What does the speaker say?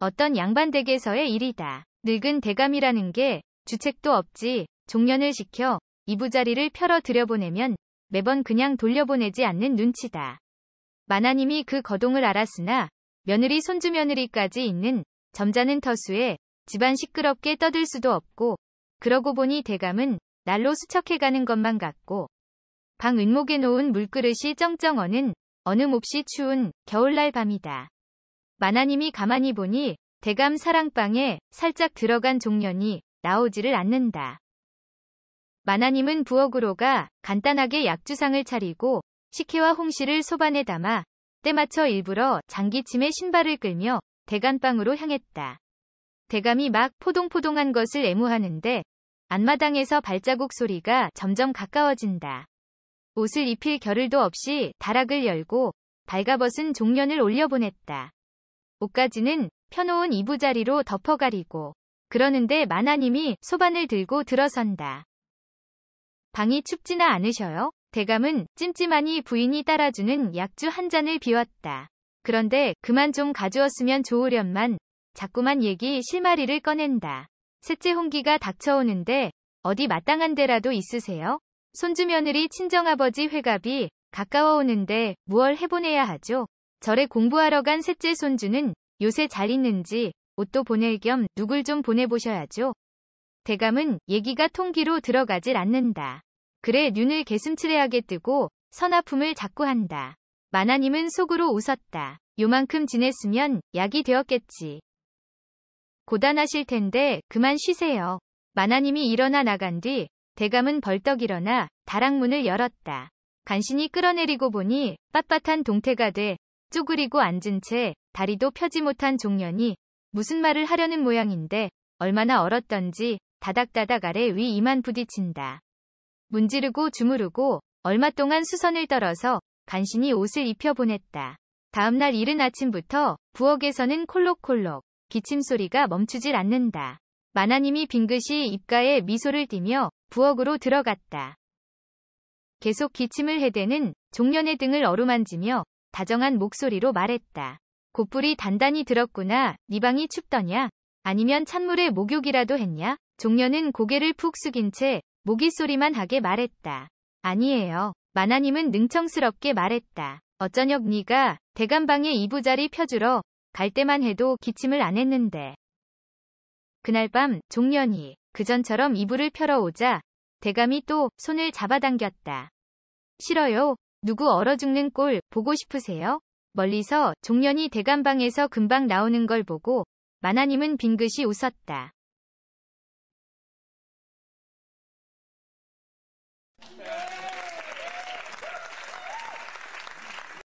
어떤 양반 댁에서의 일이다. 늙은 대감이라는 게 주책도 없지 종련을 시켜 이부자리를 펴러 들여보내면 매번 그냥 돌려보내지 않는 눈치다. 마나님이 그 거동을 알았으나 며느리 손주 며느리까지 있는 점잖은 터수에 집안 시끄럽게 떠들 수도 없고 그러고 보니 대감은 날로 수척해가는 것만 같고 방 은목에 놓은 물그릇이 쩡쩡 어는 어느 몹시 추운 겨울날 밤이다. 마나님이 가만히 보니 대감 사랑방에 살짝 들어간 종련이 나오지를 않는다. 마나님은 부엌으로 가 간단하게 약주상을 차리고 식혜와 홍시를 소반에 담아 때맞춰 일부러 장기침에 신발을 끌며 대간방으로 향했다. 대감이 막 포동포동한 것을 애무하는데 안마당에서 발자국 소리가 점점 가까워진다. 옷을 입힐 겨를도 없이 다락을 열고 발가벗은 종련을 올려보냈다. 옷가지는 펴놓은 이부자리로 덮어가리고 그러는데 마나님이 소반을 들고 들어선다. 방이 춥지나 않으셔요? 대감은 찜찜하니 부인이 따라주는 약주 한 잔을 비웠다. 그런데 그만 좀 가주었으면 좋으련만 자꾸만 얘기 실마리를 꺼낸다. 셋째 홍기가 닥쳐오는데 어디 마땅한 데라도 있으세요? 손주 며느리 친정아버지 회갑이 가까워오는데 무얼 해보내야 하죠? 절에 공부하러 간 셋째 손주는 요새 잘 있는지 옷도 보낼 겸 누굴 좀 보내보셔야죠. 대감은 얘기가 통기로 들어가질 않는다. 그래 눈을 개슴츠레하게 뜨고 선아품을 자꾸 한다. 마나님은 속으로 웃었다. 요만큼 지냈으면 약이 되었겠지. 고단하실 텐데 그만 쉬세요. 마나님이 일어나 나간 뒤 대감은 벌떡 일어나 다락문을 열었다. 간신히 끌어내리고 보니 빳빳한 동태가 돼 쪼그리고 앉은 채 다리도 펴지 못한 종년이 무슨 말을 하려는 모양인데 얼마나 얼었던지 다닥다닥 아래 위 이만 부딪힌다. 문지르고 주무르고 얼마 동안 수선을 떨어서 간신히 옷을 입혀보냈다. 다음날 이른 아침부터 부엌에서는 콜록콜록 기침 소리가 멈추질 않는다. 마나님이 빙긋이 입가에 미소를 띠며 부엌으로 들어갔다. 계속 기침을 해대는 종련의 등을 어루만지며 다정한 목소리로 말했다. 곧불이 단단히 들었구나. 네 방이 춥더냐? 아니면 찬물에 목욕이라도 했냐? 종려는 고개를 푹 숙인 채 모기소리만 하게 말했다. 아니에요. 마나님은 능청스럽게 말했다. 어쩌녁 네가 대감방에 이부자리 펴주러 갈 때만 해도 기침을 안 했는데. 그날 밤종년이 그전처럼 이불을 펴러 오자 대감이 또 손을 잡아당겼다. 싫어요. 누구 얼어 죽는 꼴 보고 싶으세요? 멀리서 종련이 대감방에서 금방 나오는 걸 보고 마나님은 빙긋이 웃었다.